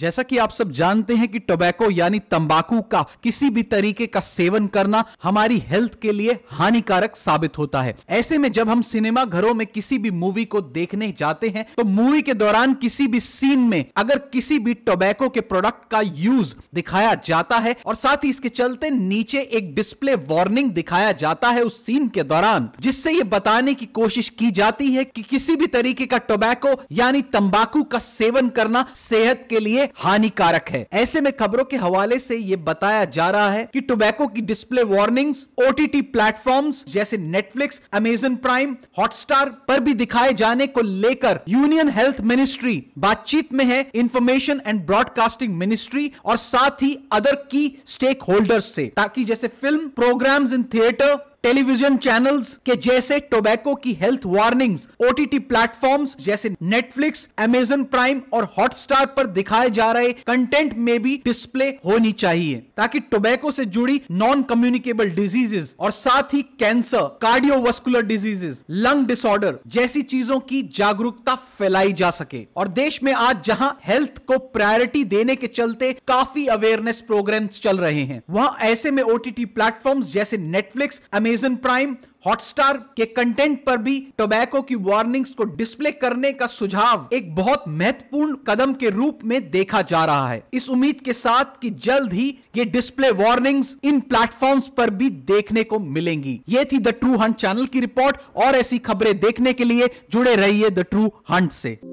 जैसा कि आप सब जानते हैं कि टोबैको यानी तंबाकू का किसी भी तरीके का सेवन करना हमारी हेल्थ के लिए हानिकारक साबित होता है ऐसे में जब हम सिनेमा घरों में किसी भी मूवी को देखने जाते हैं तो मूवी के दौरान किसी भी सीन में अगर किसी भी टोबैको के प्रोडक्ट का यूज दिखाया जाता है और साथ ही इसके चलते नीचे एक डिस्प्ले वार्निंग दिखाया जाता है उस सीन के दौरान जिससे ये बताने की कोशिश की जाती है कि किसी भी तरीके का टोबैको यानी तंबाकू का सेवन करना सेहत के लिए हानिकारक है ऐसे में खबरों के हवाले से ये बताया जा रहा है कि टोबैको की डिस्प्ले टी ओटीटी प्लेटफॉर्म्स जैसे नेटफ्लिक्स अमेजन प्राइम हॉटस्टार पर भी दिखाए जाने को लेकर यूनियन हेल्थ मिनिस्ट्री बातचीत में है इंफॉर्मेशन एंड ब्रॉडकास्टिंग मिनिस्ट्री और साथ ही अदर की स्टेक होल्डर्स से ताकि जैसे film programmes in theatre television channels के जैसे टोबैको की हेल्थ वार्निंग्स ओटीटी प्लेटफॉर्म्स जैसे नेटफ्लिक्स एमेजन प्राइम और हॉटस्टार पर दिखाए जा रहे कंटेंट में भी डिस्प्ले होनी चाहिए ताकि टोबैको से जुड़ी नॉन कम्युनिकेबल डिजीजेस और साथ ही cancer cardiovascular diseases lung disorder जैसी चीजों की जागरूकता फैलाई जा सके और देश में आज जहां हेल्थ को प्रायोरिटी देने के चलते काफी अवेयरनेस प्रोग्राम्स चल रहे हैं वहां ऐसे में ओटीटी प्लेटफॉर्म्स जैसे Netflix Amazon Amazon Prime Hotstar के कंटेंट पर भी टोबैको की वार्निंग्स को डिस्प्ले करने का सुझाव एक बहुत महत्वपूर्ण कदम के रूप में देखा जा रहा है इस उम्मीद के साथ कि जल्द ही ये डिस्प्ले वार्निंग्स इन प्लेटफॉर्म्स पर भी देखने को मिलेंगी ये थी द ट्रू हंट चैनल की रिपोर्ट और ऐसी खबरें देखने के लिए जुड़े रहिए द ट्रू हंट से